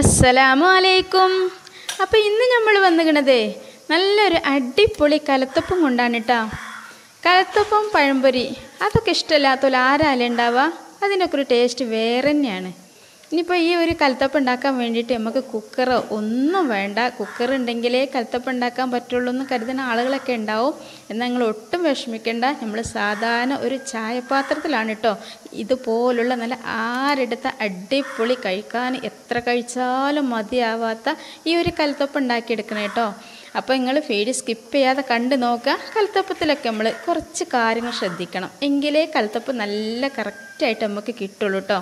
അസ്സലാമു അലൈക്കും അപ്പോൾ ഇന്ന് നമ്മൾ വന്നിക്കണതേ നല്ലൊരു അടിപൊളി കലത്തപ്പം കൊണ്ടാണ് കേട്ടോ കലത്തപ്പം പഴംപൊരി അതൊക്കെ ഇഷ്ടമില്ലാത്തപോലെ ആരാലും ഉണ്ടാവുക അതിനൊക്കെ ഒരു ടേസ്റ്റ് വേറെ തന്നെയാണ് ഇനിയിപ്പോൾ ഈ ഒരു കലത്തപ്പം ഉണ്ടാക്കാൻ വേണ്ടിയിട്ട് നമുക്ക് കുക്കർ ഒന്നും വേണ്ട കുക്കർ ഉണ്ടെങ്കിലേ കലത്തപ്പം ഉണ്ടാക്കാൻ പറ്റുള്ളൂ എന്ന് കരുതുന്ന ആളുകളൊക്കെ ഉണ്ടാവും എന്നാൽ നിങ്ങൾ ഒട്ടും വിഷമിക്കേണ്ട നമ്മൾ സാധാരണ ഒരു ചായപാത്രത്തിലാണ് കേട്ടോ ഇതുപോലുള്ള നല്ല ആരെടുത്ത അടിപൊളി കഴിക്കാൻ എത്ര കഴിച്ചാലും മതിയാവാത്ത ഈ ഒരു കൽത്തപ്പം ഉണ്ടാക്കിയെടുക്കണം കേട്ടോ അപ്പോൾ നിങ്ങൾ ഫീഡ് സ്കിപ്പ് ചെയ്യാതെ കണ്ട് നോക്കുക കലത്തപ്പത്തിലൊക്കെ നമ്മൾ കുറച്ച് കാര്യങ്ങൾ ശ്രദ്ധിക്കണം എങ്കിലേ കലത്തപ്പ് നല്ല കറക്റ്റായിട്ട് നമുക്ക് കിട്ടുള്ളൂ കേട്ടോ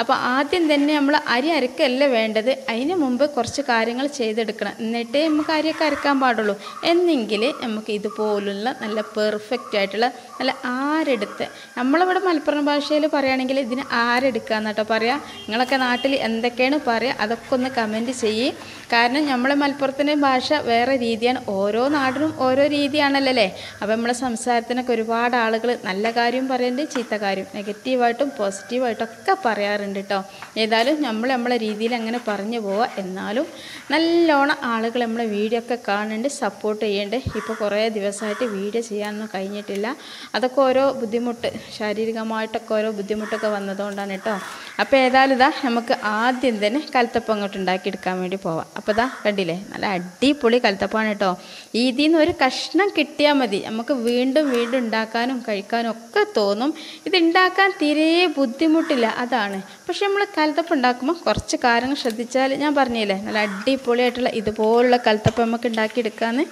അപ്പോൾ ആദ്യം തന്നെ നമ്മൾ അരി അരക്കല്ല വേണ്ടത് അതിന് മുമ്പ് കുറച്ച് കാര്യങ്ങൾ ചെയ്തെടുക്കണം എന്നിട്ടേ നമുക്ക് അരിയൊക്കെ അരക്കാൻ പാടുള്ളൂ എന്നെങ്കിൽ നമുക്ക് ഇതുപോലുള്ള നല്ല പെർഫെക്റ്റ് ആയിട്ടുള്ള അല്ല ആരെടുത്ത് നമ്മളിവിടെ മലപ്പുറം ഭാഷയിൽ പറയുകയാണെങ്കിൽ ഇതിന് ആരെടുക്കുക എന്നാട്ടോ പറയുക നിങ്ങളൊക്കെ നാട്ടിൽ എന്തൊക്കെയാണ് പറയുക അതൊക്കെ ഒന്ന് കമൻറ്റ് ചെയ്യ് കാരണം നമ്മളെ മലപ്പുറത്തിൻ്റെ ഭാഷ വേറെ രീതിയാണ് ഓരോ നാടിനും ഓരോ രീതിയാണല്ലോ അപ്പോൾ നമ്മളെ സംസാരത്തിനൊക്കെ ഒരുപാട് ആളുകൾ നല്ല കാര്യം പറയുന്നുണ്ട് ചീത്ത കാര്യം നെഗറ്റീവായിട്ടും പോസിറ്റീവായിട്ടും ഒക്കെ പറയാറുണ്ട് കേട്ടോ ഏതായാലും നമ്മൾ നമ്മളെ രീതിയിൽ അങ്ങനെ പറഞ്ഞു പോവുക എന്നാലും നല്ലോണം ആളുകൾ നമ്മളെ വീഡിയോ ഒക്കെ കാണുന്നുണ്ട് സപ്പോർട്ട് ചെയ്യേണ്ട ഇപ്പോൾ കുറേ ദിവസമായിട്ട് വീഡിയോ ചെയ്യാനൊന്നും കഴിഞ്ഞിട്ടില്ല അതൊക്കെ ഓരോ ബുദ്ധിമുട്ട് ശാരീരികമായിട്ടൊക്കെ ഓരോ ബുദ്ധിമുട്ടൊക്കെ വന്നതുകൊണ്ടാണ് കേട്ടോ അപ്പോൾ ഏതായാലും ഇതാ നമുക്ക് ആദ്യം തന്നെ കലത്തപ്പം അങ്ങോട്ട് ഉണ്ടാക്കിയെടുക്കാൻ വേണ്ടി പോവാം അപ്പോൾ ഇതാ കണ്ടില്ലേ നല്ല അടിപൊളി കലത്തപ്പാണ് കേട്ടോ ഇതിൽ നിന്ന് ഒരു കഷ്ണം കിട്ടിയാൽ മതി നമുക്ക് വീണ്ടും വീണ്ടും ഉണ്ടാക്കാനും കഴിക്കാനും ഒക്കെ തോന്നും ഇത് ഉണ്ടാക്കാൻ തീരെ ബുദ്ധിമുട്ടില്ല അതാണ് പക്ഷെ നമ്മൾ കലത്തപ്പം ഉണ്ടാക്കുമ്പോൾ കുറച്ച് കാര്യങ്ങൾ ശ്രദ്ധിച്ചാൽ ഞാൻ പറഞ്ഞില്ലേ നല്ല അടിപൊളിയായിട്ടുള്ള ഇതുപോലുള്ള കലത്തപ്പം നമുക്ക് ഉണ്ടാക്കിയെടുക്കാമെന്ന്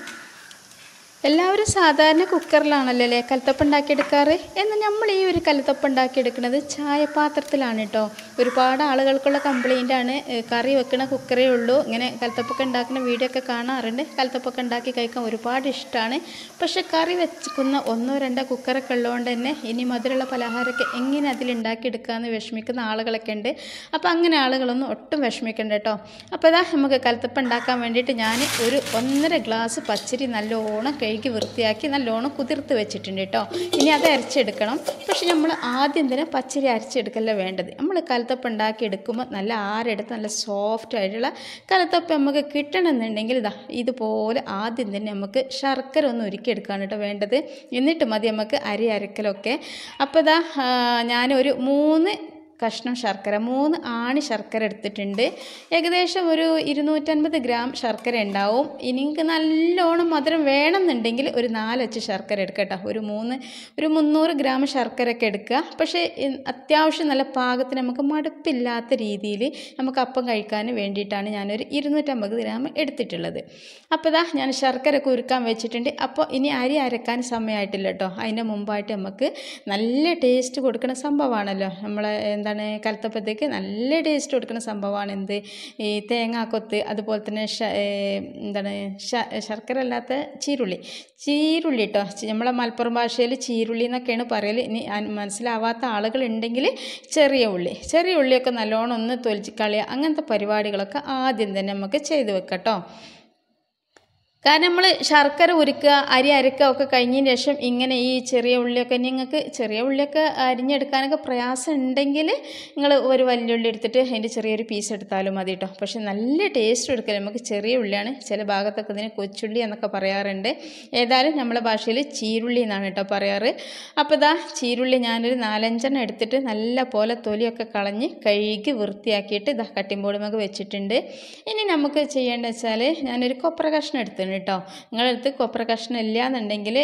എല്ലാവരും സാധാരണ കുക്കറിലാണല്ലോ അല്ലേ കലത്തപ്പം ഉണ്ടാക്കിയെടുക്കാറ് എന്നാൽ നമ്മൾ ഈ ഒരു കലത്തപ്പം ഉണ്ടാക്കിയെടുക്കുന്നത് ചായപാത്രത്തിലാണ് കേട്ടോ ഒരുപാട് ആളുകൾക്കുള്ള കംപ്ലൈൻ്റ് ആണ് കറി വെക്കണ കുക്കറേ ഉള്ളൂ ഇങ്ങനെ കലത്തപ്പൊക്കെ ഉണ്ടാക്കുന്ന വീഡിയോ ഒക്കെ കാണാറുണ്ട് കലത്തപ്പൊക്കെ ഉണ്ടാക്കി കഴിക്കാൻ ഒരുപാട് ഇഷ്ടമാണ് പക്ഷേ കറി വെക്കുന്ന ഒന്നോ രണ്ടോ കുക്കറൊക്കെ ഉള്ളതുകൊണ്ട് തന്നെ ഇനി മധുരമുള്ള പലഹാരമൊക്കെ എങ്ങനെ അതിലുണ്ടാക്കിയെടുക്കാമെന്ന് വിഷമിക്കുന്ന ആളുകളൊക്കെ ഉണ്ട് അപ്പോൾ അങ്ങനെ ആളുകളൊന്നും ഒട്ടും വിഷമിക്കണ്ട കേട്ടോ അപ്പോൾ ഇതാ നമുക്ക് കലത്തപ്പം ഉണ്ടാക്കാൻ വേണ്ടിയിട്ട് ഞാൻ ഒരു ഒന്നര ഗ്ലാസ് പച്ചരി നല്ലോണം കഴുകി വൃത്തിയാക്കി നല്ലോണം കുതിർത്ത് വെച്ചിട്ടുണ്ട് കേട്ടോ ഇനി അത് അരച്ചെടുക്കണം പക്ഷെ നമ്മൾ ആദ്യം തന്നെ പച്ചരി അരച്ചെടുക്കല്ല വേണ്ടത് നമ്മൾ കലത്തപ്പം ഉണ്ടാക്കി എടുക്കുമ്പോൾ നല്ല ആരെടുത്ത് നല്ല സോഫ്റ്റ് ആയിട്ടുള്ള കലത്തപ്പം നമുക്ക് കിട്ടണമെന്നുണ്ടെങ്കിൽ ഇതാ ഇതുപോലെ ആദ്യം തന്നെ നമുക്ക് ശർക്കര ഒന്ന് ഉരുക്കിയെടുക്കുകയാണ് കേട്ടോ വേണ്ടത് എന്നിട്ട് മതി നമുക്ക് അരി അരക്കലൊക്കെ അപ്പോൾ ഇതാ ഞാനൊരു മൂന്ന് കഷ്ണം ശർക്കര മൂന്ന് ആണി ശർക്കര എടുത്തിട്ടുണ്ട് ഏകദേശം ഒരു ഇരുന്നൂറ്റൻപത് ഗ്രാം ശർക്കര ഉണ്ടാവും ഇനി നല്ലോണം മധുരം വേണമെന്നുണ്ടെങ്കിൽ ഒരു നാലച്ച് ശർക്കര എടുക്കട്ടോ ഒരു മൂന്ന് ഒരു മുന്നൂറ് ഗ്രാം ശർക്കരയൊക്കെ എടുക്കുക പക്ഷേ അത്യാവശ്യം നല്ല പാകത്തിന് നമുക്ക് മടുപ്പില്ലാത്ത രീതിയിൽ നമുക്ക് അപ്പം കഴിക്കാൻ വേണ്ടിയിട്ടാണ് ഞാനൊരു ഇരുന്നൂറ്റമ്പത് ഗ്രാം എടുത്തിട്ടുള്ളത് അപ്പോൾ ഇതാ ഞാൻ ശർക്കര കുരുക്കാൻ വെച്ചിട്ടുണ്ട് അപ്പോൾ ഇനി അരി അരക്കാൻ സമയമായിട്ടില്ല കേട്ടോ അതിൻ്റെ മുമ്പായിട്ട് നമുക്ക് നല്ല ടേസ്റ്റ് കൊടുക്കുന്ന സംഭവമാണല്ലോ നമ്മളെ എന്താ എന്താണ് കലത്തപ്പത്തേക്ക് നല്ല ടേസ്റ്റ് കൊടുക്കുന്ന സംഭവമാണ് എന്ത് ഈ തേങ്ങാക്കൊത്ത് അതുപോലെ തന്നെ എന്താണ് ശർക്കര അല്ലാത്ത ചീരുള്ളി ചീരുള്ളി കേട്ടോ നമ്മളെ മലപ്പുറം ഭാഷയിൽ ചീരുള്ളി എന്നൊക്കെയാണ് പറയൽ ഇനി മനസ്സിലാവാത്ത ആളുകളുണ്ടെങ്കിൽ ചെറിയ ഉള്ളി ചെറിയ ഉള്ളിയൊക്കെ നല്ലോണം ഒന്ന് തൊലിച്ച് കളിയാ അങ്ങനത്തെ പരിപാടികളൊക്കെ ആദ്യം തന്നെ നമുക്ക് ചെയ്ത് വെക്കാം കേട്ടോ കാരണം നമ്മൾ ശർക്കര ഉരുക്കുക അരി അരക്കുക ഒക്കെ കഴിഞ്ഞതിന് ശേഷം ഇങ്ങനെ ഈ ചെറിയ ഉള്ളിയൊക്കെ നിങ്ങൾക്ക് ചെറിയ ഉള്ളിയൊക്കെ അരിഞ്ഞെടുക്കാനൊക്കെ പ്രയാസം ഉണ്ടെങ്കിൽ നിങ്ങൾ ഒരു വലിയ ഉള്ളി എടുത്തിട്ട് അതിൻ്റെ ചെറിയൊരു പീസ് എടുത്താലും മതി കേട്ടോ പക്ഷേ നല്ല ടേസ്റ്റ് എടുക്കുക നമുക്ക് ചെറിയ ഉള്ളിയാണ് ചില ഭാഗത്തൊക്കെ ഇതിന് കൊച്ചുള്ളി എന്നൊക്കെ പറയാറുണ്ട് ഏതായാലും നമ്മളെ ഭാഷയിൽ ചീരുള്ളി എന്നാണ് കേട്ടോ പറയാറ് അപ്പോൾ ഇതാ ചീരുള്ളി ഞാനൊരു നാലഞ്ചെണ്ണം എടുത്തിട്ട് നല്ല പോലെ തൊലിയൊക്കെ കളഞ്ഞ് കഴുകി വൃത്തിയാക്കിയിട്ട് ഇതാ കട്ടിംബോർഡ് നമുക്ക് വെച്ചിട്ടുണ്ട് ഇനി നമുക്ക് ചെയ്യേണ്ടത് വെച്ചാൽ ഞാനൊരു കൊപ്ര കഷ്ണം എടുത്തിട്ടുണ്ട് കഷ്ണമാണ് കേട്ടോ നിങ്ങളടുത്ത് കൊപ്ര കഷ്ണം ഇല്ല എന്നുണ്ടെങ്കിൽ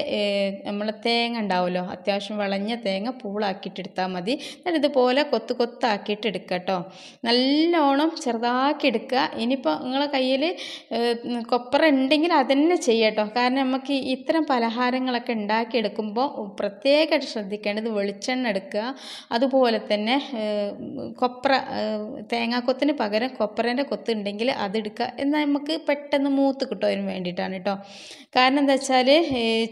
നമ്മൾ തേങ്ങ ഉണ്ടാവുമല്ലോ അത്യാവശ്യം വളഞ്ഞ തേങ്ങ പൂളാക്കിയിട്ടെടുത്താൽ മതി എന്നിട്ട് ഇതുപോലെ കൊത്ത് കൊത്താക്കിയിട്ട് എടുക്കുക കേട്ടോ നല്ലോണം ചെറുതാക്കി എടുക്കുക ഇനിയിപ്പോൾ നിങ്ങളെ കയ്യിൽ കൊപ്ര ഉണ്ടെങ്കിൽ അതന്നെ ചെയ്യട്ടോ കാരണം നമുക്ക് ഇത്തരം പലഹാരങ്ങളൊക്കെ ഉണ്ടാക്കിയെടുക്കുമ്പോൾ പ്രത്യേകമായിട്ട് ശ്രദ്ധിക്കേണ്ടത് വെളിച്ചെണ്ണ എടുക്കുക അതുപോലെ തന്നെ കൊപ്ര തേങ്ങാക്കൊത്തിന് പകരം കൊപ്രേൻ്റെ കൊത്ത് ഉണ്ടെങ്കിൽ അതെടുക്കുക എന്നാൽ നമുക്ക് പെട്ടെന്ന് മൂത്ത് കിട്ടും അതിന് വേണ്ടിയിട്ട് വേണ്ടിയിട്ടാണ് കേട്ടോ കാരണം എന്താ വെച്ചാൽ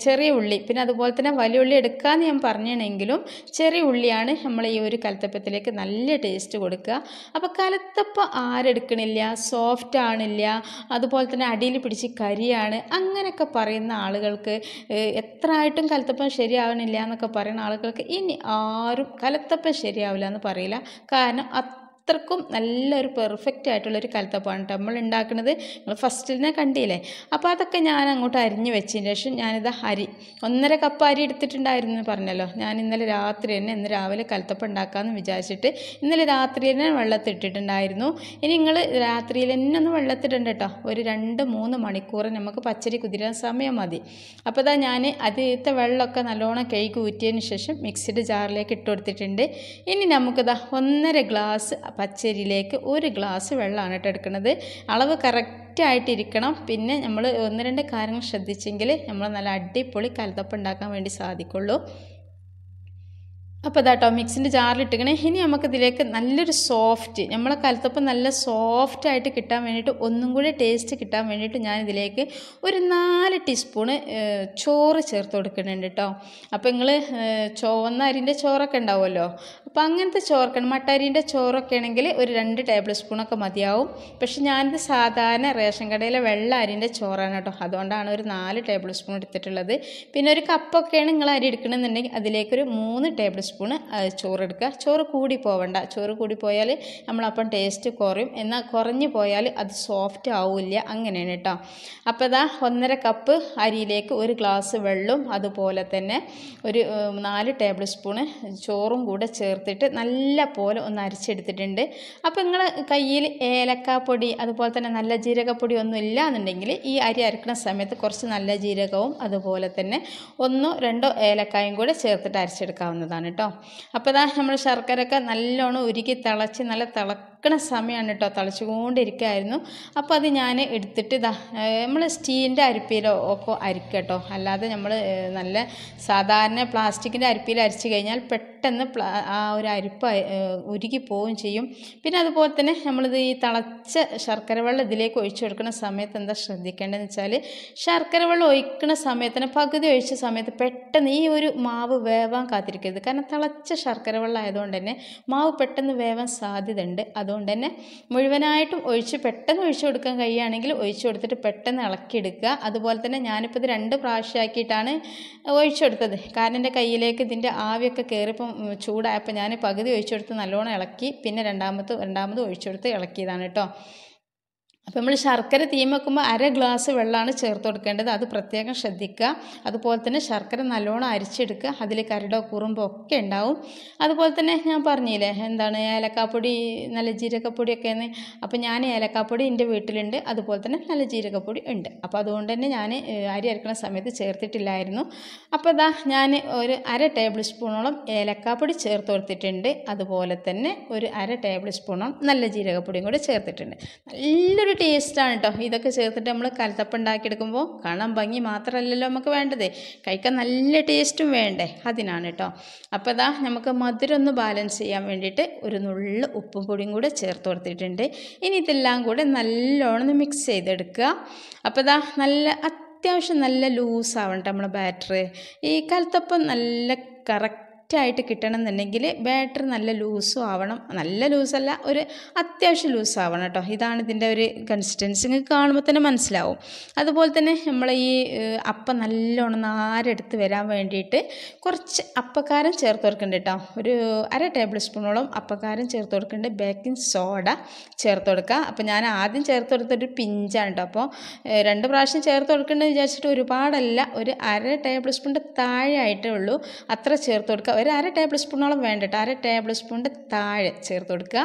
ചെറിയ ഉള്ളി പിന്നെ അതുപോലെ തന്നെ വലിയ ഉള്ളി എടുക്കാമെന്ന് ഞാൻ പറഞ്ഞാണെങ്കിലും ചെറിയ ഉള്ളിയാണ് നമ്മൾ ഈ ഒരു കലത്തപ്പത്തിലേക്ക് നല്ല ടേസ്റ്റ് കൊടുക്കുക അപ്പോൾ കലത്തപ്പം ആരെടുക്കണില്ല സോഫ്റ്റ് ആണില്ല അതുപോലെ തന്നെ അടിയിൽ പിടിച്ച് കരിയാണ് അങ്ങനെയൊക്കെ പറയുന്ന ആളുകൾക്ക് എത്ര ആയിട്ടും കലത്തപ്പം ശരിയാവണില്ല എന്നൊക്കെ പറയുന്ന ആളുകൾക്ക് ഇനി ആരും കലത്തപ്പം ശരിയാവില്ല എന്ന് പറയില്ല കാരണം അത്രക്കും നല്ലൊരു പെർഫെക്റ്റ് ആയിട്ടുള്ളൊരു കലത്തപ്പാണ് കേട്ടോ നമ്മൾ ഉണ്ടാക്കുന്നത് നിങ്ങൾ ഫസ്റ്റിനെ കണ്ടില്ലേ അപ്പോൾ അതൊക്കെ ഞാൻ അങ്ങോട്ട് അരിഞ്ഞ് വെച്ചതിന് ശേഷം ഞാനിത് അരി ഒന്നര കപ്പ് അരി എടുത്തിട്ടുണ്ടായിരുന്നു പറഞ്ഞല്ലോ ഞാൻ ഇന്നലെ രാത്രി തന്നെ ഇന്ന് രാവിലെ കലത്തപ്പം ഉണ്ടാക്കാമെന്ന് വിചാരിച്ചിട്ട് ഇന്നലെ രാത്രി തന്നെ വെള്ളത്തിട്ടിട്ടുണ്ടായിരുന്നു ഇനി നിങ്ങൾ രാത്രിയിൽ തന്നെ ഒന്ന് വെള്ളത്തിട്ടുണ്ട് കേട്ടോ ഒരു രണ്ട് മൂന്ന് മണിക്കൂർ നമുക്ക് പച്ചരി കുതിരാൻ സമയം മതി അപ്പോൾ ഇതാ ഞാൻ ആദ്യത്തെ വെള്ളമൊക്കെ നല്ലോണം കൈ കൂറ്റിയതിന് ശേഷം മിക്സിഡ് ജാറിലേക്ക് ഇട്ട് കൊടുത്തിട്ടുണ്ട് ഇനി നമുക്കിതാ ഒന്നര ഗ്ലാസ് പച്ചരിയിലേക്ക് ഒരു ഗ്ലാസ് വെള്ളമാണ് കേട്ടോ എടുക്കുന്നത് അളവ് കറക്റ്റായിട്ടിരിക്കണം പിന്നെ നമ്മൾ ഒന്ന് രണ്ട് കാര്യങ്ങൾ ശ്രദ്ധിച്ചെങ്കിൽ നമ്മൾ നല്ല അടിപൊളി കലതപ്പം ഉണ്ടാക്കാൻ വേണ്ടി സാധിക്കുള്ളൂ അപ്പോൾ കേട്ടോ മിക്സിൻ്റെ ജാറിലിട്ടിക്കണേ ഇനി നമുക്ക് ഇതിലേക്ക് നല്ലൊരു സോഫ്റ്റ് നമ്മളെ കലത്തപ്പം നല്ല സോഫ്റ്റ് ആയിട്ട് കിട്ടാൻ വേണ്ടിയിട്ട് ഒന്നും കൂടി ടേസ്റ്റ് കിട്ടാൻ വേണ്ടിയിട്ട് ഞാൻ ഇതിലേക്ക് ഒരു നാല് ടീസ്പൂണ് ചോറ് ചേർത്ത് കൊടുക്കുന്നുണ്ട് കേട്ടോ അപ്പോൾ നിങ്ങൾ ചുവന്ന അരിൻ്റെ ചോറൊക്കെ ഉണ്ടാവുമല്ലോ അപ്പം അങ്ങനത്തെ ചോറൊക്കെയാണ് മട്ടാരീൻ്റെ ചോറൊക്കെ ആണെങ്കിൽ ഒരു രണ്ട് ടേബിൾ സ്പൂണൊക്കെ മതിയാവും പക്ഷെ ഞാനിത് സാധാരണ റേഷൻ കടയിലെ വെള്ള അരിൻ്റെ ചോറാണ് കേട്ടോ അതുകൊണ്ടാണ് ഒരു നാല് ടേബിൾ സ്പൂൺ എടുത്തിട്ടുള്ളത് പിന്നെ ഒരു കപ്പൊക്കെയാണ് നിങ്ങൾ അരി എടുക്കണമെന്നുണ്ടെങ്കിൽ അതിലേക്കൊരു മൂന്ന് ടേബിൾ സ്പൂൺ ചോറ് എടുക്കുക ചോറ് കൂടി പോവണ്ട ചോറ് കൂടി പോയാൽ നമ്മളപ്പം ടേസ്റ്റ് കുറയും എന്നാൽ കുറഞ്ഞു പോയാൽ അത് സോഫ്റ്റ് ആവില്ല അങ്ങനെയാണ് കേട്ടോ അപ്പോൾ ഇതാ ഒന്നര കപ്പ് അരിയിലേക്ക് ഒരു ഗ്ലാസ് വെള്ളം അതുപോലെ തന്നെ ഒരു നാല് ടേബിൾ സ്പൂണ് ചോറും കൂടെ ചേർത്ത് ചേർത്തിട്ട് നല്ല പോലെ ഒന്ന് അരിച്ചെടുത്തിട്ടുണ്ട് അപ്പോൾ നിങ്ങൾ കയ്യിൽ ഏലക്കാപ്പൊടി അതുപോലെ തന്നെ നല്ല ജീരകപ്പൊടി ഒന്നും ഇല്ല എന്നുണ്ടെങ്കിൽ ഈ അരി അരക്കുന്ന സമയത്ത് കുറച്ച് നല്ല ജീരകവും അതുപോലെ തന്നെ ഒന്നോ രണ്ടോ ഏലക്കായും കൂടെ ചേർത്തിട്ട് അരച്ചെടുക്കാവുന്നതാണ് കേട്ടോ അപ്പോൾ ഇതാ നമ്മൾ ശർക്കരയൊക്കെ നല്ലോണം ഉരുക്കി തിളച്ച് നല്ല തിളക്ക തിളക്കണ സമയമാണ് കേട്ടോ തിളച്ചുകൊണ്ടിരിക്കുകയായിരുന്നു അപ്പോൾ അത് ഞാൻ എടുത്തിട്ട് ഇതാ നമ്മൾ സ്റ്റീലിൻ്റെ അരിപ്പിയിലോ ഒക്കെ അരിക്കുക കേട്ടോ അല്ലാതെ നമ്മൾ നല്ല സാധാരണ പ്ലാസ്റ്റിക്കിൻ്റെ അരിപ്പയിൽ അരിച്ചു കഴിഞ്ഞാൽ പെട്ടെന്ന് ആ ഒരു അരിപ്പ് ഉരുകി പോവുകയും ചെയ്യും പിന്നെ അതുപോലെ തന്നെ നമ്മളിത് ഈ തളച്ച ശർക്കര വെള്ളം ഇതിലേക്ക് ഒഴിച്ചു കൊടുക്കുന്ന സമയത്ത് എന്താ ശ്രദ്ധിക്കേണ്ടതെന്ന് വെച്ചാൽ ശർക്കര വെള്ളം ഒഴിക്കുന്ന തന്നെ പകുതി ഒഴിച്ച സമയത്ത് പെട്ടെന്ന് ഈ ഒരു മാവ് വേവാൻ കാത്തിരിക്കരുത് കാരണം തിളച്ച ശർക്കര വെള്ളം ആയതുകൊണ്ട് തന്നെ മാവ് പെട്ടെന്ന് വേവാൻ സാധ്യതയുണ്ട് അതുകൊണ്ട് അതുകൊണ്ട് തന്നെ മുഴുവനായിട്ടും ഒഴിച്ച് പെട്ടെന്ന് ഒഴിച്ചു കൊടുക്കാൻ കഴിയുകയാണെങ്കിൽ ഒഴിച്ചു കൊടുത്തിട്ട് പെട്ടെന്ന് ഇളക്കിയെടുക്കുക അതുപോലെ തന്നെ ഞാനിപ്പോൾ ഇത് രണ്ട് പ്രാവശ്യമാക്കിയിട്ടാണ് ഒഴിച്ചെടുത്തത് കാരണം എൻ്റെ കയ്യിലേക്ക് ഇതിൻ്റെ ആവിയൊക്കെ കയറിപ്പം ചൂടായപ്പോൾ ഞാൻ പകുതി ഒഴിച്ചു കൊടുത്ത് നല്ലോണം ഇളക്കി പിന്നെ രണ്ടാമത് രണ്ടാമത് ഒഴിച്ചു കൊടുത്ത് ഇളക്കിയതാണ് കേട്ടോ അപ്പോൾ നമ്മൾ ശർക്കര തീം വെക്കുമ്പോൾ അര ഗ്ലാസ് വെള്ളമാണ് ചേർത്ത് കൊടുക്കേണ്ടത് അത് പ്രത്യേകം ശ്രദ്ധിക്കുക അതുപോലെ തന്നെ ശർക്കര നല്ലോണം അരിച്ചെടുക്കുക അതിൽ കരടോ കുറുമ്പോ ഒക്കെ ഉണ്ടാവും അതുപോലെ തന്നെ ഞാൻ പറഞ്ഞില്ലേ എന്താണ് ഏലക്കാപ്പൊടി നല്ല ജീരകപ്പൊടിയൊക്കെ അപ്പോൾ ഞാൻ ഏലക്കാപ്പൊടി എൻ്റെ വീട്ടിലുണ്ട് അതുപോലെ തന്നെ നല്ല ജീരകപ്പൊടി ഉണ്ട് അപ്പോൾ അതുകൊണ്ട് തന്നെ ഞാൻ അരി അരക്കുന്ന സമയത്ത് ചേർത്തിട്ടില്ലായിരുന്നു അപ്പോൾ ഇതാ ഞാൻ ഒരു അര ടേബിൾ സ്പൂണോളം ഏലക്കാപ്പൊടി ചേർത്ത് കൊടുത്തിട്ടുണ്ട് അതുപോലെ തന്നെ ഒരു അര ടേബിൾ സ്പൂണോളം നല്ല ജീരകപ്പൊടിയും കൂടി ചേർത്തിട്ടുണ്ട് നല്ലൊരു ടേസ്റ്റാണ് കേട്ടോ ഇതൊക്കെ ചേർത്തിട്ട് നമ്മൾ കലത്തപ്പം ഉണ്ടാക്കിയെടുക്കുമ്പോൾ കാണാൻ ഭംഗി മാത്രമല്ലല്ലോ നമുക്ക് വേണ്ടത് കഴിക്കാൻ നല്ല ടേസ്റ്റും വേണ്ടേ അതിനാണ് കേട്ടോ അപ്പോൾ ഇതാ നമുക്ക് മധുരം ഒന്ന് ബാലൻസ് ചെയ്യാൻ വേണ്ടിയിട്ട് ഒരു നുള്ള ഉപ്പും പൊടിയും കൂടെ ചേർത്ത് കൊടുത്തിട്ടുണ്ട് ഇനി ഇതെല്ലാം കൂടെ നല്ലോണം മിക്സ് ചെയ്തെടുക്കുക അപ്പോൾ ഇതാ നല്ല അത്യാവശ്യം നല്ല ലൂസാവണം നമ്മുടെ ബാറ്ററി ഈ കലത്തപ്പം നല്ല കറക്റ്റ് കറക്റ്റായിട്ട് കിട്ടണം എന്നുണ്ടെങ്കിൽ ബാറ്ററി നല്ല ലൂസും ആവണം നല്ല ലൂസല്ല ഒരു അത്യാവശ്യം ലൂസാവണം കേട്ടോ ഇതാണ് ഇതിൻ്റെ ഒരു കൺസിസ്റ്റൻസി കാണുമ്പോൾ തന്നെ മനസ്സിലാവും അതുപോലെ തന്നെ നമ്മൾ ഈ അപ്പം നല്ലോണം നാരെടുത്ത് വരാൻ വേണ്ടിയിട്ട് കുറച്ച് അപ്പക്കാരം ചേർത്ത് കൊടുക്കുന്നുണ്ട് കേട്ടോ ഒരു അര ടേബിൾ സ്പൂണോളം അപ്പക്കാരം ചേർത്ത് കൊടുക്കുന്നുണ്ട് ബേക്കിംഗ് സോഡ ചേർത്ത് കൊടുക്കുക അപ്പോൾ ഞാൻ ആദ്യം ചേർത്ത് കൊടുത്തൊരു പിഞ്ചാണ് കേട്ടോ അപ്പോൾ രണ്ട് പ്രാവശ്യം ചേർത്ത് കൊടുക്കേണ്ടെന്ന് വിചാരിച്ചിട്ട് ഒരുപാടല്ല ഒരു അര ടേബിൾ സ്പൂണിൻ്റെ താഴെ ആയിട്ടേ ഉള്ളൂ അത്ര ചേർത്ത് കൊടുക്കുക ഒരു അര ടേബിൾ സ്പൂണോളം വേണ്ടിട്ട് അര ടേബിൾ സ്പൂണിൻ്റെ താഴെ ചേർത്ത് കൊടുക്കുക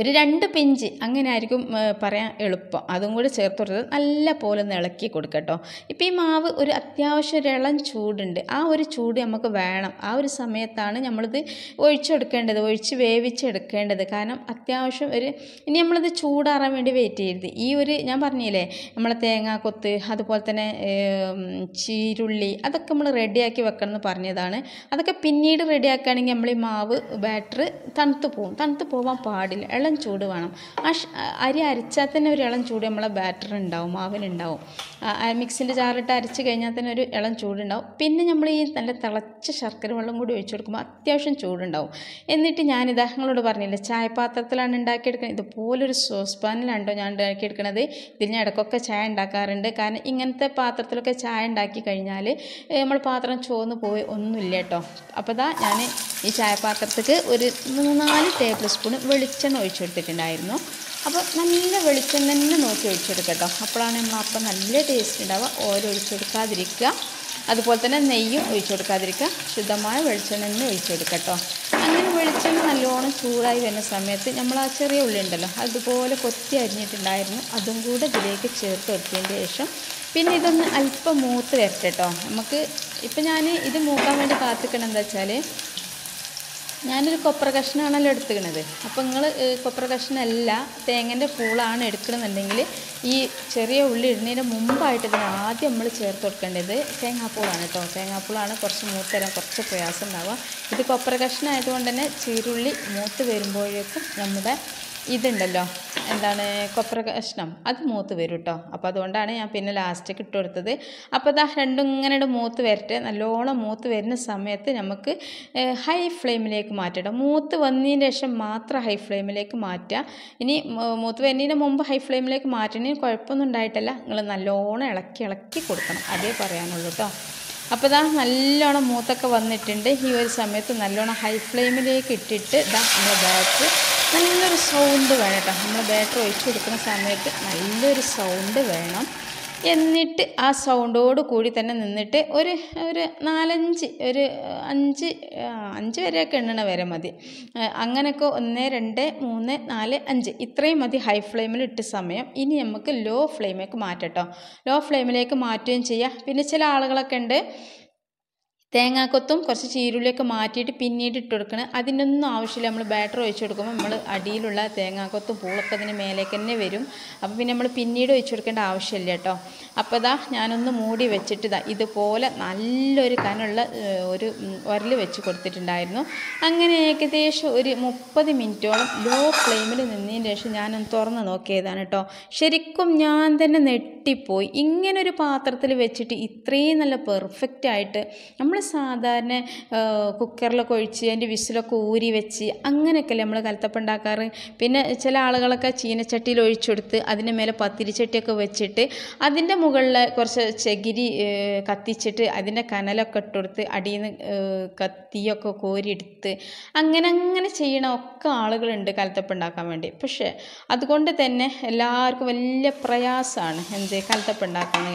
ഒരു രണ്ട് പിഞ്ച് അങ്ങനെ ആയിരിക്കും പറയാൻ എളുപ്പം അതും കൂടി ചേർത്ത് കൊടുത്തത് നല്ല പോലെ ഒന്ന് ഇളക്കി കൊടുക്കട്ടോ ഇപ്പോൾ ഈ മാവ് ഒരു അത്യാവശ്യം ഒരു ഇളം ചൂടുണ്ട് ആ ഒരു ചൂട് നമുക്ക് വേണം ആ ഒരു സമയത്താണ് നമ്മളിത് ഒഴിച്ചെടുക്കേണ്ടത് ഒഴിച്ച് വേവിച്ചെടുക്കേണ്ടത് കാരണം അത്യാവശ്യം ഒരു ഇനി നമ്മളിത് ചൂടാറാൻ വേണ്ടി വെയിറ്റ് ചെയ്യരുത് ഈ ഒരു ഞാൻ പറഞ്ഞില്ലേ നമ്മളെ തേങ്ങാ കൊത്ത് അതുപോലെ തന്നെ ചീരുള്ളി അതൊക്കെ നമ്മൾ റെഡിയാക്കി വെക്കണം എന്ന് പറഞ്ഞതാണ് അതൊക്കെ പിന്നീട് റെഡിയാക്കുകയാണെങ്കിൽ നമ്മൾ ഈ മാവ് ബാറ്റർ തണുത്ത് പോകും തണുത്ത് പോകാൻ പാടില്ല ഒരിളം ചൂട് വേണം ആ അരി അരച്ചാൽ തന്നെ ഒരു ഇളം ചൂട് നമ്മളെ ബാറ്റർ ഉണ്ടാവും മാവിനുണ്ടാവും മിക്സിൻ്റെ ചാറിട്ട് അരച്ച് കഴിഞ്ഞാൽ തന്നെ ഒരു ഇളം ചൂടുണ്ടാവും പിന്നെ നമ്മൾ ഈ നല്ല തിളച്ച ശർക്കര വെള്ളം കൂടി ഒഴിച്ചു കൊടുക്കുമ്പോൾ അത്യാവശ്യം ചൂടുണ്ടാവും എന്നിട്ട് ഞാൻ നിങ്ങളോട് പറഞ്ഞില്ലേ ചായപാത്രത്തിലാണ് ഉണ്ടാക്കിയെടുക്കുന്നത് ഇതുപോലൊരു സോസ് പാനിലാണ്ടോ ഞാൻ ഉണ്ടാക്കിയെടുക്കുന്നത് ഇതിൽ ഞാൻ ഇടയ്ക്കൊക്കെ ചായ ഉണ്ടാക്കാറുണ്ട് കാരണം ഇങ്ങനത്തെ പാത്രത്തിലൊക്കെ ചായ ഉണ്ടാക്കി കഴിഞ്ഞാൽ നമ്മൾ പാത്രം ചോന്ന് പോയി ഒന്നുമില്ല കേട്ടോ അപ്പോൾ ഞാൻ ഈ ചായപാത്രത്തിൽ ഒരു മൂന്നാല് ടേബിൾ സ്പൂൺ വെളിച്ചെണ്ണ ഒഴിച്ചു ഒഴിച്ചെടുത്തിട്ടുണ്ടായിരുന്നു അപ്പോൾ നല്ല വെളിച്ചം തന്നെ നോക്കി ഒഴിച്ചെടുക്കട്ടോ അപ്പോഴാണ് നമ്മൾ അപ്പം നല്ല ടേസ്റ്റ് ഉണ്ടാവുക ഓയിൽ ഒഴിച്ചെടുക്കാതിരിക്കുക അതുപോലെ തന്നെ നെയ്യും ഒഴിച്ചെടുക്കാതിരിക്കുക ശുദ്ധമായ വെളിച്ചെണ്ണ തന്നെ ഒഴിച്ചെടുക്കട്ടോ അങ്ങനെ വെളിച്ചെണ്ണ നല്ലോണം ചൂടായി വരുന്ന സമയത്ത് നമ്മൾ ആ ചെറിയ ഉള്ളി ഉണ്ടല്ലോ അതുപോലെ കൊത്തി അരിഞ്ഞിട്ടുണ്ടായിരുന്നു അതും കൂടെ ഇതിലേക്ക് ചേർത്ത് കൊടുത്തതിൻ്റെ ശേഷം പിന്നെ ഇതൊന്ന് അല്പം മൂത്ത് വരട്ടെട്ടോ നമുക്ക് ഇപ്പം ഞാൻ ഇത് മൂക്കാൻ വേണ്ടി കാത്തിക്കണം എന്താ വെച്ചാൽ ഞാനൊരു കൊപ്ര കഷ്ണമാണല്ലോ എടുത്തുക്കണത് അപ്പോൾ നിങ്ങൾ കൊപ്ര കഷ്ണമല്ല തേങ്ങൻ്റെ പൂളാണ് എടുക്കണമെന്നുണ്ടെങ്കിൽ ഈ ചെറിയ ഉള്ളി ഇടുന്നതിന് മുമ്പായിട്ട് ഇതിന് ആദ്യം നമ്മൾ ചേർത്ത് കൊടുക്കേണ്ടത് തേങ്ങാപ്പൂളാണ് കേട്ടോ തേങ്ങാപ്പൂളാണ് കുറച്ച് തരാൻ കുറച്ച് പ്രയാസം ഉണ്ടാവുക ഇത് കൊപ്ര കഷ്ണമായതുകൊണ്ട് തന്നെ ചീരുള്ളി മൂത്ത് വരുമ്പോഴേക്കും നമ്മുടെ ഇതുണ്ടല്ലോ എന്താണ് കൊപ്ര കഷ്ണം അത് മൂത്ത് വരും കേട്ടോ അപ്പോൾ അതുകൊണ്ടാണ് ഞാൻ പിന്നെ ലാസ്റ്റേക്ക് ഇട്ട് കൊടുത്തത് അപ്പോൾ അതാ രണ്ടും ഇങ്ങനെ മൂത്ത് വരട്ടെ നല്ലോണം മൂത്ത് വരുന്ന സമയത്ത് നമുക്ക് ഹൈ ഫ്ലെയിമിലേക്ക് മാറ്റണം മൂത്ത് വന്നതിന് ശേഷം മാത്രം ഹൈ ഫ്ലെയിമിലേക്ക് മാറ്റുക ഇനി മൂത്ത് വരുന്നതിന് മുമ്പ് ഹൈ ഫ്ലെയിമിലേക്ക് മാറ്റണതിന് കുഴപ്പമൊന്നും ഉണ്ടായിട്ടല്ല നിങ്ങൾ നല്ലോണം ഇളക്കി ഇളക്കി കൊടുക്കണം അതേ പറയാനുള്ളൂ കേട്ടോ അപ്പോൾ ഇതാ നല്ലോണം മൂത്തൊക്കെ വന്നിട്ടുണ്ട് ഈ ഒരു സമയത്ത് നല്ലോണം ഹൈ ഫ്ലെയിമിലേക്ക് ഇട്ടിട്ട് ഇതാ നമ്മൾ ബാക്ക് നല്ലൊരു സൗണ്ട് വേണം കേട്ടോ നമ്മൾ ബാറ്ററി ഒഴിച്ച് കൊടുക്കുന്ന സമയത്ത് നല്ലൊരു സൗണ്ട് വേണം എന്നിട്ട് ആ സൗണ്ടോട് കൂടി തന്നെ നിന്നിട്ട് ഒരു ഒരു നാലഞ്ച് ഒരു അഞ്ച് അഞ്ച് വരെയൊക്കെ എണ്ണണ വരെ മതി അങ്ങനെയൊക്കെ ഒന്ന് രണ്ട് മൂന്ന് നാല് അഞ്ച് ഇത്രയും മതി ഹൈ ഫ്ലെയിമിൽ ഇട്ട് സമയം ഇനി നമുക്ക് ലോ ഫ്ലെയിമിലേക്ക് മാറ്റട്ടോ ലോ ഫ്ലെയിമിലേക്ക് മാറ്റുകയും ചെയ്യാം പിന്നെ ചില ആളുകളൊക്കെ ഉണ്ട് തേങ്ങാക്കൊത്തും കുറച്ച് ചീരുള്ളിയൊക്കെ മാറ്റിയിട്ട് പിന്നീട് ഇട്ട് കൊടുക്കണം അതിനൊന്നും ആവശ്യമില്ല നമ്മൾ ബാറ്റർ ഒഴിച്ചു കൊടുക്കുമ്പോൾ നമ്മൾ അടിയിലുള്ള തേങ്ങാക്കൊത്തും പൂളൊക്കെ അതിന് മേലേക്ക് തന്നെ വരും അപ്പോൾ പിന്നെ നമ്മൾ പിന്നീട് ഒഴിച്ചു കൊടുക്കേണ്ട ആവശ്യമില്ല കേട്ടോ അപ്പോൾ ഇതാ ഞാനൊന്ന് മൂടി വെച്ചിട്ട് ഇതാ ഇതുപോലെ നല്ലൊരു കനുള്ള ഒരു ഉരൽ വെച്ച് കൊടുത്തിട്ടുണ്ടായിരുന്നു അങ്ങനെ ഏകദേശം ഒരു മുപ്പത് മിനിറ്റോളം ലോ ഫ്ലെയിമിൽ നിന്നതിന് ശേഷം ഞാനൊന്ന് തുറന്ന് നോക്കിയതാണ് കേട്ടോ ശരിക്കും ഞാൻ തന്നെ നെട്ടിപ്പോയി ഇങ്ങനൊരു പാത്രത്തിൽ വെച്ചിട്ട് ഇത്രയും നല്ല പെർഫെക്റ്റ് ആയിട്ട് നമ്മൾ സാധാരണ കുക്കറിലൊക്കെ ഒഴിച്ച് അതിൻ്റെ വിസിലൊക്കെ ഊരി വെച്ച് അങ്ങനെയൊക്കെയല്ലേ നമ്മൾ കലത്തപ്പം ഉണ്ടാക്കാറ് പിന്നെ ചില ആളുകളൊക്കെ ചീനച്ചട്ടിയിൽ ഒഴിച്ചെടുത്ത് അതിൻ്റെ മേലെ പത്തിരിച്ചട്ടിയൊക്കെ വെച്ചിട്ട് അതിൻ്റെ മുകളിൽ കുറച്ച് ചകിരി കത്തിച്ചിട്ട് അതിൻ്റെ കനലൊക്കെ ഇട്ടുകൊടുത്ത് അടിയിൽ നിന്ന് കത്തിയൊക്കെ കോരിയെടുത്ത് അങ്ങനെ അങ്ങനെ ചെയ്യണ ഒക്കെ ആളുകളുണ്ട് കലത്തപ്പം ഉണ്ടാക്കാൻ വേണ്ടി പക്ഷേ അതുകൊണ്ട് തന്നെ എല്ലാവർക്കും വലിയ പ്രയാസമാണ് എന്ത് കലത്തപ്പം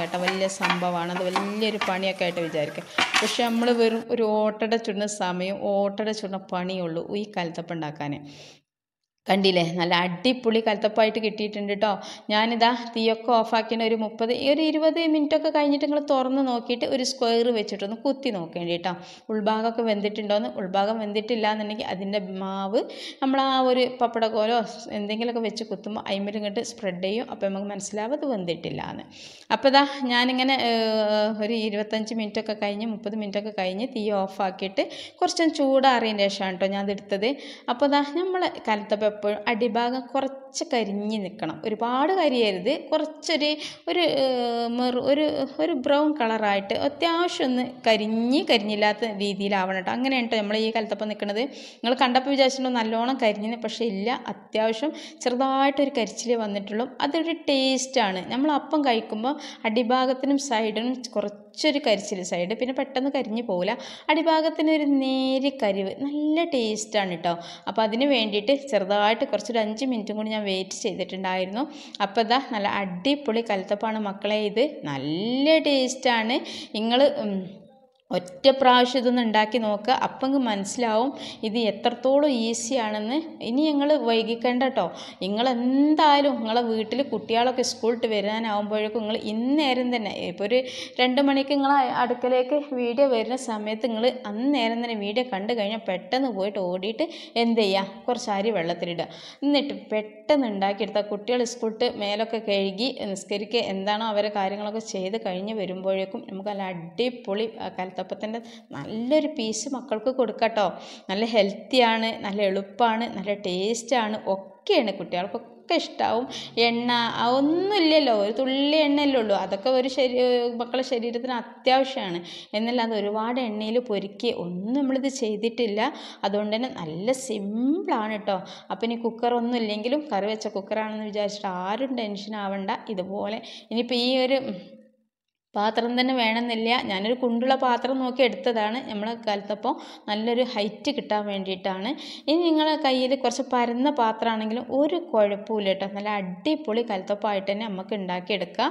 കേട്ടോ വലിയ സംഭവമാണ് അത് വലിയൊരു പണിയൊക്കെ ആയിട്ട് വിചാരിക്കുക പക്ഷേ നമ്മൾ വെറും ഒരു ഓട്ടട ചുടുന്ന സമയം ഓട്ടട ചുടുന്ന പണിയുള്ളൂ ഈ കലത്തപ്പം ഉണ്ടാക്കാൻ കണ്ടില്ലേ നല്ല അടിപൊളി കലത്തപ്പായിട്ട് കിട്ടിയിട്ടുണ്ട് കേട്ടോ ഞാനിതാ തീയൊക്കെ ഓഫാക്കിയിട്ട് ഒരു മുപ്പത് ഒരു ഇരുപത് മിനിറ്റൊക്കെ കഴിഞ്ഞിട്ട് നിങ്ങൾ തുറന്ന് നോക്കിയിട്ട് ഒരു സ്ക്വയർ വെച്ചിട്ടൊന്ന് കുത്തി നോക്കേണ്ടി കേട്ടോ ഉൾഭാഗമൊക്കെ എന്ന് ഉൾഭാഗം വെന്തിട്ടില്ല എന്നുണ്ടെങ്കിൽ അതിൻ്റെ മാവ് നമ്മൾ ആ ഒരു പപ്പടക്കോലോ എന്തെങ്കിലുമൊക്കെ വെച്ച് കുത്തുമ്പോൾ അയിമിൽ സ്പ്രെഡ് ചെയ്യും അപ്പോൾ നമുക്ക് മനസ്സിലാവും അത് വെന്തിട്ടില്ല എന്ന് അപ്പോൾ ഇതാ ഞാനിങ്ങനെ ഒരു ഇരുപത്തഞ്ച് മിനിറ്റൊക്കെ കഴിഞ്ഞ് മുപ്പത് മിനിറ്റൊക്കെ കഴിഞ്ഞ് തീ ഓഫാക്കിയിട്ട് കുറച്ചും ചൂടാറിയതിൻ്റെ ശേഷമാണ് കേട്ടോ ഞാൻ അതെടുത്തത് അപ്പോൾ ഇതാ നമ്മൾ കലത്തപ്പം എപ്പോഴും അടിഭാഗം കുറച്ച് കരിഞ്ഞ് നിൽക്കണം ഒരുപാട് കരിയരുത് കുറച്ചൊരു ഒരു മെറു ഒരു ഒരു ബ്രൗൺ കളറായിട്ട് അത്യാവശ്യം ഒന്ന് കരിഞ്ഞ് കരിഞ്ഞില്ലാത്ത രീതിയിലാവണം കേട്ടോ അങ്ങനെയാണ് കേട്ടോ നമ്മൾ ഈ കലത്തപ്പം നിൽക്കുന്നത് നിങ്ങൾ കണ്ടപ്പോൾ വിചാരിച്ചിട്ടുണ്ടോ നല്ലോണം കരിഞ്ഞിന് പക്ഷേ ഇല്ല അത്യാവശ്യം ചെറുതായിട്ടൊരു കരിച്ചിൽ വന്നിട്ടുള്ളൂ അതൊരു ടേസ്റ്റാണ് നമ്മൾ അപ്പം കഴിക്കുമ്പോൾ അടിഭാഗത്തിനും സൈഡിനും കുറച്ച് കുറച്ചൊരു കരിച്ചിൽ സൈഡ് പിന്നെ പെട്ടെന്ന് കരിഞ്ഞു പോകില്ല അടിഭാഗത്തിന് ഒരു നേരിയ കരിവ് നല്ല ടേസ്റ്റാണ് കേട്ടോ അപ്പോൾ അതിന് വേണ്ടിയിട്ട് ചെറുതായിട്ട് കുറച്ചൊരു അഞ്ച് മിനിറ്റും കൂടി ഞാൻ വെയിറ്റ് ചെയ്തിട്ടുണ്ടായിരുന്നു അപ്പോൾ ഇതാ നല്ല അടിപൊളി കലത്തപ്പാണ് മക്കളെ ഇത് നല്ല ടേസ്റ്റാണ് നിങ്ങൾ ഒറ്റ പ്രാവശ്യം ഇതൊന്ന് ഉണ്ടാക്കി നോക്കുക അപ്പം മനസ്സിലാവും ഇത് എത്രത്തോളം ഈസിയാണെന്ന് ഇനി ഞങ്ങൾ വൈകിക്കേണ്ട കേട്ടോ നിങ്ങൾ എന്തായാലും നിങ്ങളെ വീട്ടിൽ കുട്ടികളൊക്കെ സ്കൂളിട്ട് വരാനാവുമ്പോഴേക്കും നിങ്ങൾ ഇന്നേരം തന്നെ ഇപ്പോൾ ഒരു രണ്ട് മണിക്ക് നിങ്ങൾ അടുക്കലേക്ക് വീഡിയോ വരുന്ന സമയത്ത് നിങ്ങൾ അന്നേരം തന്നെ വീഡിയോ കണ്ടു കഴിഞ്ഞാൽ പെട്ടെന്ന് പോയിട്ട് ഓടിയിട്ട് എന്ത് ചെയ്യുക കുറച്ച് അരി വെള്ളത്തിലിടുക എന്നിട്ട് പെട്ടെന്ന് ഉണ്ടാക്കിയെടുത്താൽ കുട്ടികൾ സ്കൂളിട്ട് മേലൊക്കെ കഴുകി നിസ്കരിക്കുക എന്താണോ അവരെ കാര്യങ്ങളൊക്കെ ചെയ്ത് കഴിഞ്ഞ് വരുമ്പോഴേക്കും നമുക്ക് നല്ല അടിപൊളി കലത്ത കൊടുത്തപ്പോൾ തന്നെ നല്ലൊരു പീസ് മക്കൾക്ക് കൊടുക്കട്ടോ നല്ല ഹെൽത്തിയാണ് നല്ല എളുപ്പമാണ് നല്ല ടേസ്റ്റാണ് ഒക്കെയാണ് കുട്ടികൾക്കൊക്കെ ഒക്കെ ഇഷ്ടമാവും എണ്ണ ഒന്നുമില്ലല്ലോ ഒരു തുള്ളി എണ്ണയല്ലേ ഉള്ളൂ അതൊക്കെ ഒരു ശരി മക്കളുടെ ശരീരത്തിന് അത്യാവശ്യമാണ് അത് ഒരുപാട് എണ്ണയിൽ പൊരിക്കി ഒന്നും നമ്മളിത് ചെയ്തിട്ടില്ല അതുകൊണ്ട് തന്നെ നല്ല സിമ്പിളാണ് കേട്ടോ അപ്പം ഇനി കുക്കറൊന്നും ഇല്ലെങ്കിലും കറി വെച്ച കുക്കറാണെന്ന് വിചാരിച്ചിട്ട് ആരും ടെൻഷൻ ആവണ്ട ഇതുപോലെ ഇനിയിപ്പോൾ ഈ ഒരു പാത്രം തന്നെ വേണമെന്നില്ല ഞാനൊരു കുണ്ടുള്ള പാത്രം നോക്കി എടുത്തതാണ് നമ്മളെ കാലത്തപ്പോൾ നല്ലൊരു ഹൈറ്റ് കിട്ടാൻ വേണ്ടിയിട്ടാണ് ഇനി നിങ്ങളെ കയ്യിൽ കുറച്ച് പരന്ന പാത്രമാണെങ്കിലും ഒരു കുഴപ്പമില്ല കേട്ടോ നല്ല അടിപൊളി കലത്തപ്പമായിട്ട് തന്നെ നമുക്ക് ഉണ്ടാക്കിയെടുക്കാം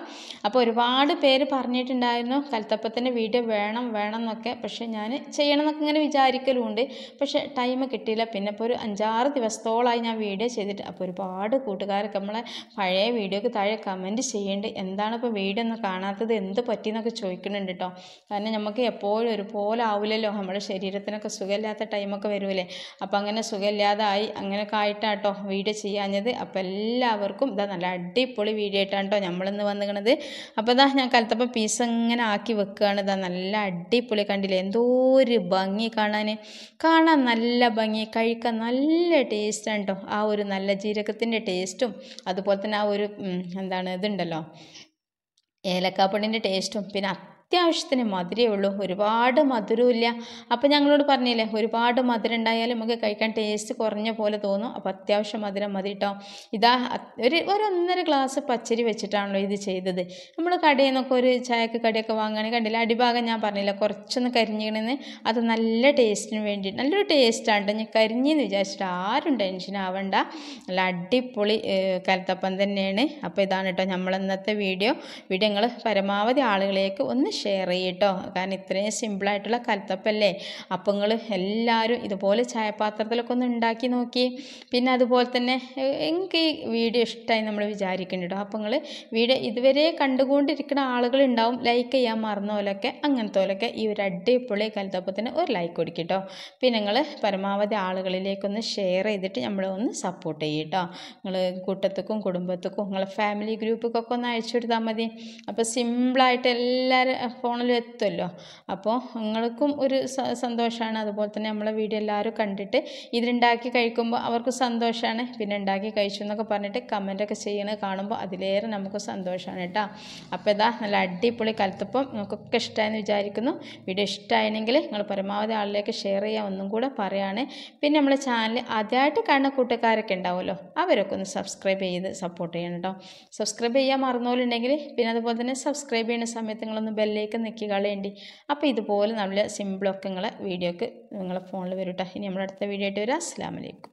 അപ്പോൾ ഒരുപാട് പേര് പറഞ്ഞിട്ടുണ്ടായിരുന്നു കലത്തപ്പത്തിൻ്റെ വീഡിയോ വേണം വേണം എന്നൊക്കെ പക്ഷേ ഞാൻ ചെയ്യണം എന്നൊക്കെ ഇങ്ങനെ വിചാരിക്കലുമുണ്ട് പക്ഷേ ടൈം കിട്ടിയില്ല പിന്നെ ഇപ്പോൾ ഒരു അഞ്ചാറ് ദിവസത്തോളമായി ഞാൻ വീഡിയോ ചെയ്തിട്ട് അപ്പോൾ ഒരുപാട് കൂട്ടുകാരൊക്കെ നമ്മളെ പഴയ വീഡിയോക്ക് താഴെ കമൻറ്റ് ചെയ്യേണ്ടത് എന്താണ് ഇപ്പോൾ വീഡിയോ ഒന്നും കാണാത്തത് എന്ത് പറ്റിയെന്നൊക്കെ ചോദിക്കുന്നുണ്ട് കേട്ടോ കാരണം നമുക്ക് എപ്പോഴും ഒരുപോലെ ആവില്ലല്ലോ നമ്മുടെ ശരീരത്തിനൊക്കെ സുഖമില്ലാത്ത ടൈമൊക്കെ വരുമല്ലേ അപ്പം അങ്ങനെ സുഖമില്ലാതായി അങ്ങനെയൊക്കെ ആയിട്ടാട്ടോ വീഡിയോ ചെയ്യാഞ്ഞത് അപ്പം എല്ലാവർക്കും ഇതാ നല്ല അടിപൊളി വീഡിയോ ആയിട്ടാണ് കേട്ടോ നമ്മളിന്ന് വന്നിക്കണത് അപ്പോൾ ഇതാ ഞാൻ കലത്തപ്പോൾ പീസ് ഇങ്ങനെ ആക്കി വെക്കുകയാണ് ഇതാ നല്ല അടിപൊളി കണ്ടില്ലേ എന്തോ ഒരു ഭംഗി കാണാൻ കാണാൻ നല്ല ഭംഗി കഴിക്കാൻ നല്ല ടേസ്റ്റാണ് കേട്ടോ ആ ഒരു നല്ല ജീരകത്തിൻ്റെ ടേസ്റ്റും അതുപോലെ തന്നെ ആ ഒരു എന്താണ് ഇതുണ്ടല്ലോ ഏലക്കാപ്പൊടിൻ്റെ ടേസ്റ്റും പിന്നെ അത്യാവശ്യത്തിന് മധുരേ ഉള്ളൂ ഒരുപാട് മധുരമില്ല അപ്പോൾ ഞങ്ങളോട് പറഞ്ഞില്ലേ ഒരുപാട് മധുരം ഉണ്ടായാലും നമുക്ക് കഴിക്കാൻ ടേസ്റ്റ് കുറഞ്ഞ പോലെ തോന്നും അപ്പോൾ അത്യാവശ്യം മധുരം മതി കേട്ടോ ഇതാ ഒരു ഒരു ഒന്നര ഗ്ലാസ് പച്ചരി വെച്ചിട്ടാണല്ലോ ഇത് ചെയ്തത് നമ്മൾ കടയിൽ നിന്നൊക്കെ ഒരു ചായക്ക് കടിയൊക്കെ വാങ്ങുകയാണെങ്കിൽ കണ്ടില്ല അടിഭാഗം ഞാൻ പറഞ്ഞില്ല കുറച്ചൊന്ന് കരിഞ്ഞിണെന്ന് അത് നല്ല ടേസ്റ്റിന് വേണ്ടി നല്ലൊരു ടേസ്റ്റാണ് ഞാൻ കരിഞ്ഞെന്ന് വിചാരിച്ചിട്ട് ആരും ടെൻഷൻ ആവണ്ട നല്ല അടിപൊളി കലത്തപ്പം തന്നെയാണ് അപ്പോൾ ഇതാണ് കേട്ടോ നമ്മൾ ഇന്നത്തെ വീഡിയോ വീഡിയോ നിങ്ങൾ പരമാവധി ആളുകളിലേക്ക് ഒന്ന് ഷെയർ ചെയ്യട്ടോ കാരണം ഇത്രയും സിമ്പിളായിട്ടുള്ള കൽത്തപ്പല്ലേ അപ്പം നിങ്ങൾ എല്ലാവരും ഇതുപോലെ ചായപാത്രത്തിലൊക്കെ ഒന്ന് ഉണ്ടാക്കി നോക്കി പിന്നെ അതുപോലെ തന്നെ എനിക്ക് ഈ വീഡിയോ ഇഷ്ടമായി നമ്മൾ വിചാരിക്കുന്നുണ്ട് അപ്പോൾ നിങ്ങൾ വീഡിയോ ഇതുവരെ കണ്ടുകൊണ്ടിരിക്കുന്ന ആളുകളുണ്ടാവും ലൈക്ക് ചെയ്യാൻ മറന്നോലൊക്കെ അങ്ങനത്തെ പോലൊക്കെ ഈ ഒരു അടിപൊളി കൽത്തപ്പത്തിന് ഒരു ലൈക്ക് കൊടുക്കട്ടോ പിന്നെ നിങ്ങൾ പരമാവധി ആളുകളിലേക്കൊന്ന് ഷെയർ ചെയ്തിട്ട് നമ്മളെ ഒന്ന് സപ്പോർട്ട് ചെയ്യട്ടോ നിങ്ങൾ കൂട്ടത്തേക്കും കുടുംബത്തേക്കും നിങ്ങളെ ഫാമിലി ഗ്രൂപ്പൊക്കെ ഒന്ന് അയച്ചു കൊടുത്താൽ മതി അപ്പോൾ സിമ്പിളായിട്ട് എല്ലാവരും ഫോണിൽ എത്തുമല്ലോ അപ്പോൾ നിങ്ങൾക്കും ഒരു സന്തോഷമാണ് അതുപോലെ തന്നെ നമ്മളെ വീഡിയോ എല്ലാവരും കണ്ടിട്ട് ഇതിലുണ്ടാക്കി കഴിക്കുമ്പോൾ അവർക്ക് സന്തോഷമാണ് പിന്നെ ഉണ്ടാക്കി കഴിച്ചു എന്നൊക്കെ പറഞ്ഞിട്ട് കമൻറ്റൊക്കെ ചെയ്യണത് കാണുമ്പോൾ അതിലേറെ നമുക്ക് സന്തോഷമാണ് കേട്ടോ അപ്പോൾ ഇതാ നല്ല അടിപൊളി കലത്തപ്പം നിങ്ങൾക്കൊക്കെ ഇഷ്ടമായെന്ന് വിചാരിക്കുന്നു വീഡിയോ ഇഷ്ടമായെങ്കിൽ നിങ്ങൾ പരമാവധി ആളിലേക്ക് ഷെയർ ചെയ്യാൻ ഒന്നും കൂടെ പറയുകയാണ് പിന്നെ നമ്മളെ ചാനൽ ആദ്യമായിട്ട് കാണുന്ന കൂട്ടുകാരൊക്കെ ഉണ്ടാവുമല്ലോ അവരൊക്കെ ഒന്ന് സബ്സ്ക്രൈബ് ചെയ്ത് സപ്പോർട്ട് ചെയ്യണം കേട്ടോ സബ്സ്ക്രൈബ് ചെയ്യാൻ മറന്നുപോലുണ്ടെങ്കിൽ പിന്നെ അതുപോലെ തന്നെ സബ്സ്ക്രൈബ് ചെയ്യുന്ന സമയത്ത് നിങ്ങളൊന്ന് ബെല്ല് ഇതിലേക്ക് നിൽക്കി കളയേണ്ടി അപ്പോൾ ഇതുപോലെ നല്ല സിമ്പിളൊക്കെ നിങ്ങളെ വീഡിയോക്ക് നിങ്ങളെ ഫോണിൽ വരും കേട്ടോ ഇനി നമ്മളടുത്ത വീഡിയോ ആയിട്ട് വരാം വലൈക്കും